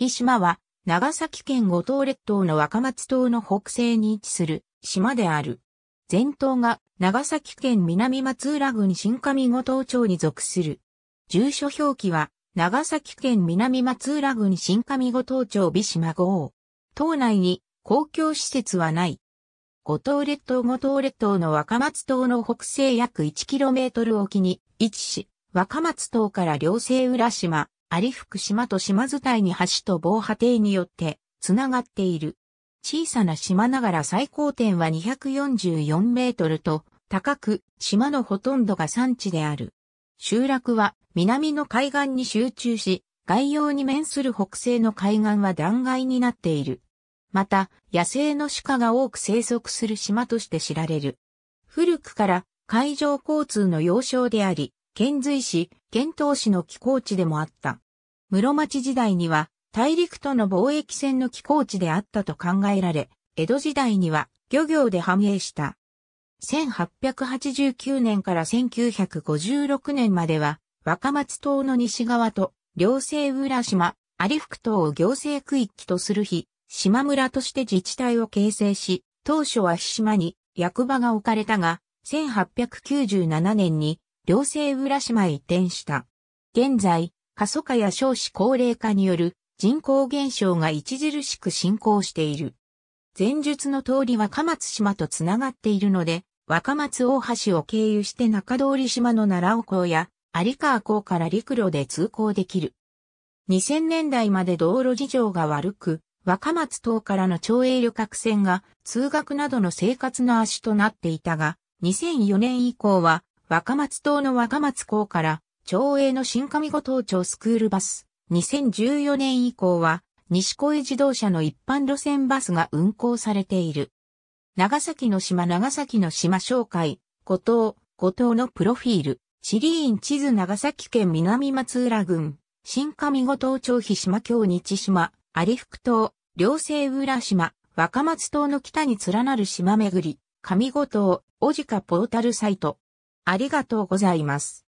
日島は、長崎県五島列島の若松島の北西に位置する島である。全島が長崎県南松浦郡新上五島町に属する。住所表記は、長崎県南松浦郡新上五島町美島号。島内に公共施設はない。五島列島五島列島の若松島の北西約 1km 沖に位置し、若松島から両西浦島、ありふく島と島伝いに橋と防波堤によってつながっている。小さな島ながら最高点は244メートルと高く島のほとんどが山地である。集落は南の海岸に集中し、外洋に面する北西の海岸は断崖になっている。また、野生の鹿が多く生息する島として知られる。古くから海上交通の要衝であり、遣隋使、遣唐使の寄港地でもあった。室町時代には大陸との貿易船の寄港地であったと考えられ、江戸時代には漁業で繁栄した。1889年から1956年までは若松島の西側と両西浦島、有福島を行政区域とする日、島村として自治体を形成し、当初は島に役場が置かれたが、1897年に両生浦島へ移転した。現在、過疎化や少子高齢化による人口減少が著しく進行している。前述の通り若松島とつながっているので、若松大橋を経由して中通島の奈良尾港や有川港から陸路で通行できる。2000年代まで道路事情が悪く、若松島からの町営旅客船が通学などの生活の足となっていたが、2004年以降は若松島の若松港から、町営の新上五島町スクールバス、2014年以降は、西小江自動車の一般路線バスが運行されている。長崎の島長崎の島紹介、五島、五島のプロフィール、地理院地図長崎県南松浦郡、新上五島町日島京日島、有福島、両生浦島、若松島の北に連なる島巡り、上五島、小鹿ポータルサイト。ありがとうございます。